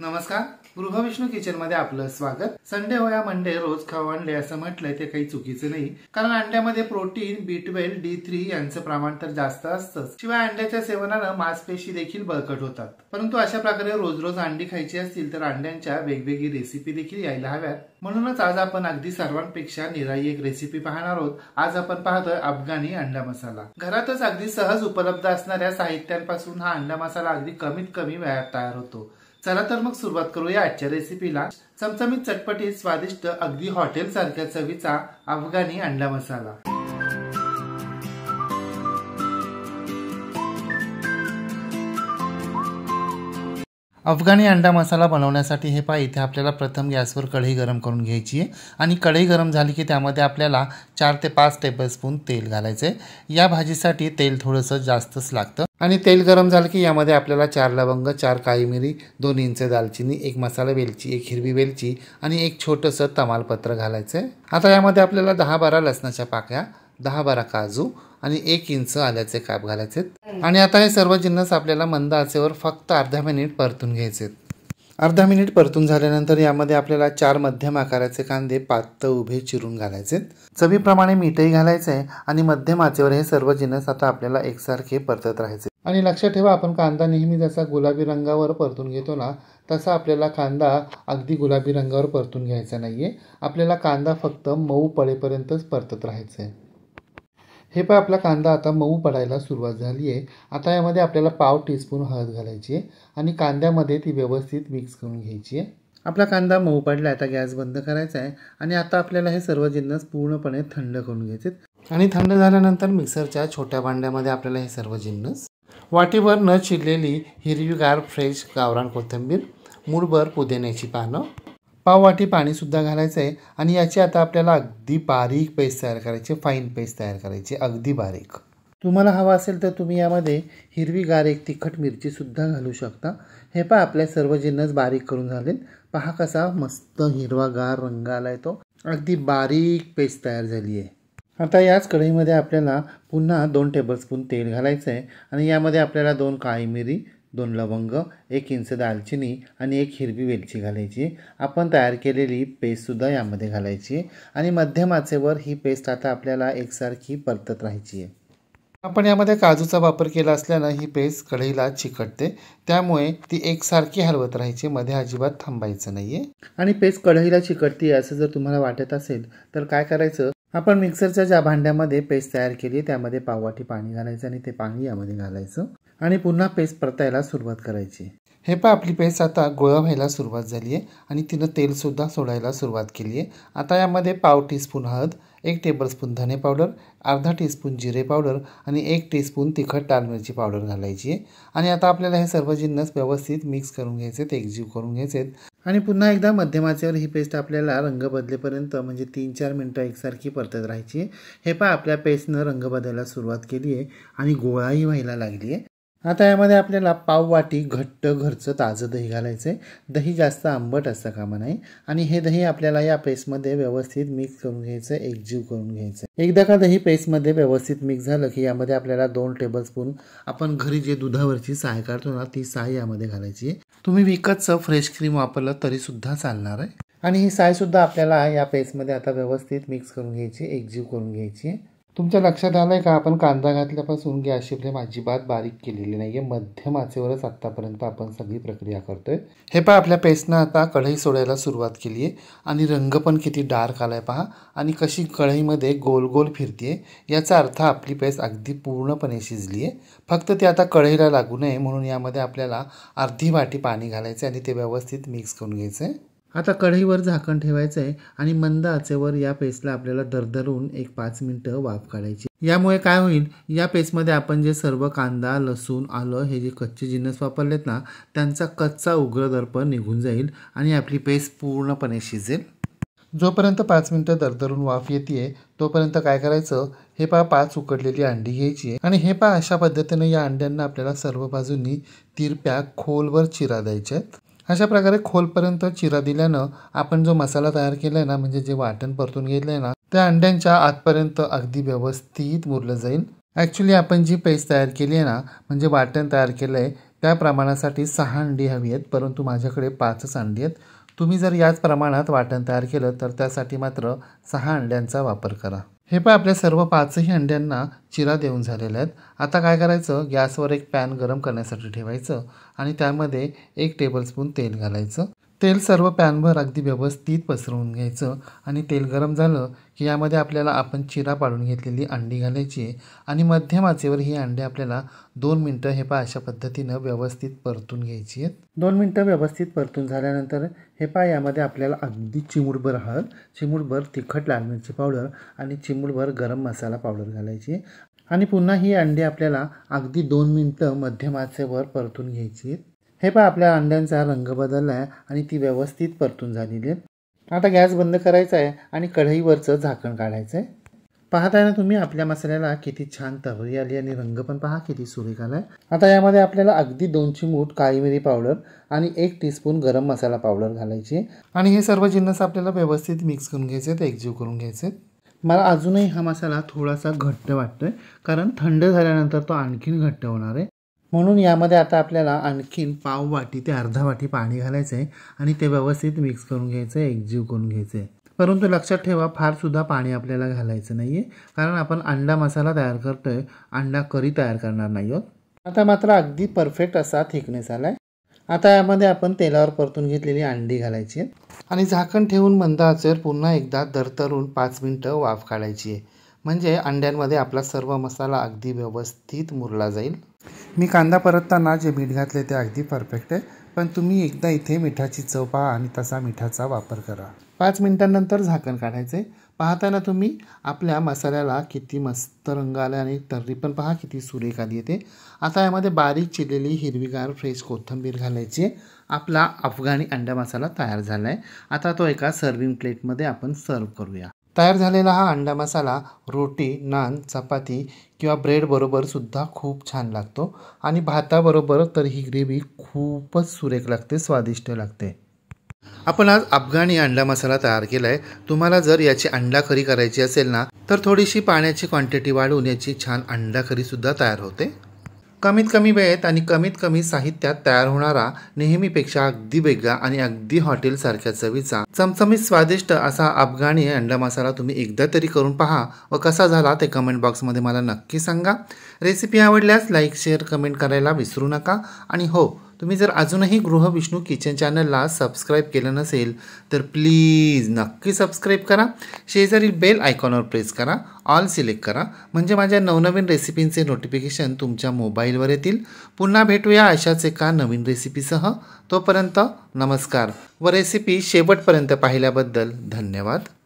नमस्कार विष्णू किचन मध्ये आपलं स्वागत संडे होया मंडे रोज खाऊ अंडे असं म्हटलंय ते काही चुकीचं नाही कारण अंड्यामध्ये protein B twelve D three यांचं प्रमाण तर जास्त असतं शिवाय अंड्याच्या सेवनानं मांसपेशी देखील बळकट होतात परंतु अशा प्रकारे रोज रोज अंडी खायची असतील तर अंड्यांच्या वेगवेगळी रेसिपी देखील यायला हव्यात म्हणूनच आज आपण अगदी सर्वांपेक्षा निराई एक रेसिपी पाहणार आहोत आज आपण पाहतोय अफगाणी अंडा मसाला घरातच अगदी सहज उपलब्ध असणाऱ्या साहित्यांपासून हा अंडा मसाला अगदी कमीत कमी वेळात तयार होतो चला तर मग सुरुवात करूया आजच्या रेसिपीला चमचमीत चटपटी स्वादिष्ट अगदी हॉटेल सारख्या चवीचा अफगाणी अंडा मसाला अफगाणी अंडा मसाला बनवण्यासाठी हे पाय इथे आपल्याला प्रथम गॅसवर कढई गरम करून घ्यायची आहे आणि कढई गरम झाली की त्यामध्ये आपल्याला चार ते पाच टेबलस्पून तेल घालायचं आहे या भाजीसाठी तेल थोडंसं जास्तच लागतं आणि तेल गरम झालं की यामध्ये आपल्याला चार लवंग चार काळी मिरी दोन इंच दालचिनी एक मसाला वेलची एक हिरवी वेलची आणि एक छोटंसं तमालपत्र घालायचं आहे आता यामध्ये आपल्याला दहा बारा लसणाच्या पाकळ्या दहा बारा काजू आणि एक इंच आल्याचे काप घालायचे आणि आता हे सर्व जिन्नस आपल्याला मंद आचेवर फक्त अर्धा मिनिट परतून घ्यायचे अर्धा मिनिट परतून झाल्यानंतर यामध्ये आपल्याला चार मध्यम आकाराचे कांदे पातळ उभे चिरून घालायचे चवीप्रमाणे मीठही घालायचे आणि मध्यम आचेवर हे सर्व जिन्नस आता आपल्याला एकसारखे परतत राहायचे आणि लक्षात ठेवा आपण कांदा नेहमी जसा गुलाबी रंगावर परतून घेतो ना तसा आपल्याला कांदा अगदी गुलाबी रंगावर परतून घ्यायचा नाहीये आपल्याला कांदा फक्त मऊ पळेपर्यंतच परतत राहायचं आहे हे पण आपला कांदा आता मऊ पडायला सुरुवात झाली आहे आता यामध्ये आपल्याला पाव स्पून हळद घालायची आहे आणि कांद्यामध्ये ती व्यवस्थित मिक्स करून घ्यायची आहे आपला कांदा मऊ पडला आता गॅस बंद करायचा आहे आणि आता आपल्याला हे सर्व जिन्नस पूर्णपणे थंड करून घ्यायचे आणि थंड झाल्यानंतर मिक्सरच्या छोट्या भांड्यामध्ये आपल्याला हे सर्व जिन्नस वाटीवर न चिरलेली हिरवीगार फ्रेश गावरान कोथिंबीर मूळभर पुदिन्याची पानं पाववाटी पाणीसुद्धा घालायचं आहे आणि याची आता आपल्याला अगदी बारीक पेस्ट तयार करायची फाईन पेस्ट तयार करायची अगदी बारीक तुम्हाला हवा असेल तर तुम्ही यामध्ये हिरवी एक तिखट मिरचीसुद्धा घालू शकता हे पहा आपल्या सर्व जिन्नस बारीक करून झालेत पहा कसा मस्त हिरवागार रंग आला येतो अगदी बारीक पेस्ट तयार झाली आहे आता याच कढईमध्ये आपल्याला पुन्हा दोन टेबलस्पून तेल घालायचं आहे आणि यामध्ये आपल्याला दोन काळी मिरी दोन लवंग एक इंच दालचिनी आणि एक हिरवी वेलची घालायची आपण तयार केलेली पेस्टसुद्धा यामध्ये घालायची आणि मध्यम आचेवर ही पेस्ट आता आपल्याला एकसारखी परतत राहायची आहे आपण यामध्ये काजूचा वापर केला असल्यानं ही पेस्ट कढईला चिकटते त्यामुळे ती एकसारखी हलवत राहायची मध्ये अजिबात थांबायचं नाही आहे आणि पेस्ट कढईला चिकटते असं जर तुम्हाला वाटत असेल तर काय करायचं आपण मिक्सरच्या ज्या भांड्यामध्ये पेस्ट तयार केली त्यामध्ये पाववाटी पाणी घालायचं आणि ते पाणी यामध्ये घालायचं आणि पुन्हा पेस्ट परतायला सुरुवात करायची हे पहा आपली पेस्ट आता गोळा व्हायला सुरुवात झाली आहे आणि तिनं तेलसुद्धा सोडायला सुरुवात केली आहे आता यामध्ये पाव टीस्पून हळद एक टेबलस्पून धने पावडर अर्धा टीस्पून जिरे पावडर आणि एक टीस्पून तिखट लाल मिरची पावडर घालायची आहे आणि आता आपल्याला हे सर्व जिन्नस व्यवस्थित मिक्स करून घ्यायचे आहेत एकजीव करून घ्यायचे आहेत आणि पुन्हा एकदा मध्यमाचेवर ही पेस्ट आपल्याला रंग बदलेपर्यंत म्हणजे तीन चार मिनटं एकसारखी परतत राहायची हे पहा आपल्या पेस्टनं रंग बदलायला सुरुवात केली आहे आणि गोळाही व्हायला लागली आहे आता यामध्ये आपल्याला पाव वाटी घट्ट घरचं ताजं दही घालायचं आहे दही जास्त आंबट असतं कामा नाही आणि हे दही आपल्याला या पेस्टमध्ये व्यवस्थित मिक्स करून घ्यायचं एकजीव करून घ्यायचं आहे एकदा का दही पेस्टमध्ये व्यवस्थित मिक्स झालं की यामध्ये आपल्याला दोन टेबलस्पून आपण घरी जे दुधावरची साय काढतो ना ती साय यामध्ये घालायची तुम्ही विकतचं फ्रेश क्रीम वापरलं तरी सुद्धा चालणार आहे आणि ही सायसुद्धा आपल्याला या पेस्टमध्ये आता व्यवस्थित मिक्स करून घ्यायची एकजीव करून घ्यायची तुमच्या लक्षात आलं आहे का आपण कांदा घातल्यापासून गॅसची फ्लेम अजिबात बारीक केलेली नाही आहे मध्यम आचेवरच आत्तापर्यंत आपण सगळी प्रक्रिया करतो आहे हे पहा आपल्या पेस्टनं आता कढई सोडायला सुरुवात केली आहे आणि रंग पण किती डार्क आला आहे पहा आणि कशी कढईमध्ये गोल गोल फिरते याचा अर्थ आपली पेस्ट अगदी पूर्णपणे शिजली आहे फक्त ती आता कढईला लागू नये म्हणून यामध्ये आपल्याला अर्धी वाटी पाणी घालायचं आणि ते व्यवस्थित मिक्स करून घ्यायचं आहे आता कढईवर झाकण ठेवायचं आहे आणि मंद आचेवर या पेस्टला आपल्याला दरदरून एक पाच मिनटं वाफ काढायची यामुळे काय होईल या पेस्टमध्ये आपण जे सर्व कांदा लसूण आलं हे जे कच्चे जिन्नस वापरलेत ना त्यांचा कच्चा उग्र दर्पण निघून जाईल आणि आपली पेस्ट पूर्णपणे शिजेल जोपर्यंत पाच मिनटं दरदरून वाफ येते तोपर्यंत काय करायचं हे पहा पाच उकडलेली अंडी घ्यायची आहे आणि हे पहा अशा पद्धतीने या अंड्यांना आपल्याला सर्व बाजूंनी तिरप्या खोलवर चिरा द्यायच्या आहेत अशा प्रकारे खोलपर्यंत चिरा दिल्यानं आपण जो मसाला तयार केला आहे ना म्हणजे जे वाटण परतून घेतलं आहे ना त्या अंड्यांच्या आतपर्यंत अगदी व्यवस्थित मुरलं जाईल ॲक्च्युली आपण जी पेस्ट तयार केली आहे ना म्हणजे वाटण तयार केलं आहे त्या प्रमाणासाठी सहा अंडी हवी आहेत परंतु माझ्याकडे पाचच अंडी आहेत तुम्ही जर याच प्रमाणात वाटण तयार केलं तर त्यासाठी मात्र सहा अंड्यांचा वापर करा हे पण आपल्या सर्व पाचही अंड्यांना चिरा देऊन झालेल्या आहेत आता काय करायचं गॅसवर एक पॅन गरम करण्यासाठी ठेवायचं आणि त्यामध्ये एक टेबलस्पून तेल घालायचं तेल सर्व पॅनभर अगदी व्यवस्थित पसरवून घ्यायचं आणि तेल गरम झालं की यामध्ये आपल्याला आपण चिरा पाडून घेतलेली अंडी घालायची आणि मध्यम आचेवर ही अंडी आपल्याला दोन मिनटं हे पा अशा पद्धतीनं व्यवस्थित परतून घ्यायची आहेत दोन मिनटं व्यवस्थित परतून झाल्यानंतर हे पा यामध्ये आपल्याला अगदी चिमूडभर हळद चिमूडभर तिखट लाल मिरची पावडर आणि चिमूडभर गरम मसाला पावडर घालायची आणि पुन्हा ही अंडी आपल्याला अगदी दोन मिनटं मध्यम आचेवर परतून घ्यायची हे पहा आपल्या अंड्यांचा रंग बदलला आहे आणि ती व्यवस्थित परतून झालेली आहे आता गॅस बंद करायचा आहे आणि कढईवरचं झाकण काढायचं आहे पाहताय ना तुम्ही आपल्या मसाल्याला किती छान तवरी आली आणि रंग पण पहा किती सुरेख आला आहे आता यामध्ये आपल्याला अगदी दोन चिमूट काळी मिरी पावडर आणि एक स्पून गरम मसाला पावडर घालायची आणि हे सर्व जिन्नस आपल्याला व्यवस्थित मिक्स करून घ्यायचे आहेत एकजीव करून घ्यायचे मला अजूनही हा मसाला थोडासा घट्ट वाटतोय कारण थंड झाल्यानंतर तो आणखीन घट्ट होणार आहे म्हणून यामध्ये आता आपल्याला आणखीन पाव वाटी ते अर्धा वाटी पाणी घालायचं आहे आणि ते व्यवस्थित मिक्स करून घ्यायचं आहे एकजीव करून घ्यायचं आहे परंतु लक्षात ठेवा फारसुद्धा पाणी आपल्याला घालायचं नाही आहे कारण आपण अंडा मसाला तयार करतो आहे अंडा करी तयार करणार नाही आहोत आता मात्र अगदी परफेक्ट असा थिकनेस आला आहे आता यामध्ये आपण तेलावर परतून घेतलेली अंडी घालायची आहे आणि झाकण ठेवून मंद आचेवर पुन्हा एकदा दरतरून पाच मिनटं वाफ काढायची आहे म्हणजे अंड्यांमध्ये आपला सर्व मसाला अगदी व्यवस्थित मुरला जाईल मी कांदा परतताना जे मीठ घातले ते अगदी परफेक्ट आहे पण तुम्ही एकदा इथे मिठाची चव पहा आणि तसा मिठाचा वापर करा पाच मिनटांनंतर झाकण काढायचे पाहताना तुम्ही आपल्या मसाल्याला किती मस्त रंग आला आणि तर्री पण पहा किती सुरेख आली येते आता यामध्ये बारीक चिरलेली हिरवीगार फ्रेश कोथिंबीर घालायची आपला अफगाणी अंडा मसाला तयार झाला आहे आता तो एका सर्विंग प्लेटमध्ये आपण सर्व करूया तयार झालेला हा अंडा मसाला रोटी नान चपाती किंवा ब्रेडबरोबरसुद्धा खूप छान लागतो आणि भाताबरोबर तर ही ग्रेव्ही खूपच सुरेख लागते स्वादिष्ट लागते आपण आज अफगाणी अंडा मसाला तयार केला आहे तुम्हाला जर याची अंडा करी करायची असेल ना तर थोडीशी पाण्याची क्वांटिटी वाढवून याची छान अंडा सुद्धा तयार होते कमीत कमी वेळेत आणि कमीत कमी साहित्यात तयार होणारा नेहमीपेक्षा अगदी वेगळा आणि अगदी हॉटेलसारख्या चवीचा चमचमीत स्वादिष्ट असा अफगाणी अंडा मसाला तुम्ही एकदा तरी करून पहा व कसा झाला ते कमेंट बॉक्समध्ये मला नक्की सांगा रेसिपी आवडल्यास लाईक शेअर कमेंट करायला विसरू नका आणि हो तुम्ही जर अजूनही विष्णू किचन चॅनलला सबस्क्राईब केलं नसेल तर प्लीज नक्की सबस्क्राईब करा शेजारील बेल आयकॉनवर प्रेस करा ऑल सिलेक्ट करा म्हणजे माझ्या नवनवीन रेसिपींचे नोटिफिकेशन तुमच्या मोबाईलवर येतील पुन्हा भेटूया अशाच एका नवीन रेसिपीसह तोपर्यंत नमस्कार व रेसिपी शेवटपर्यंत पाहिल्याबद्दल धन्यवाद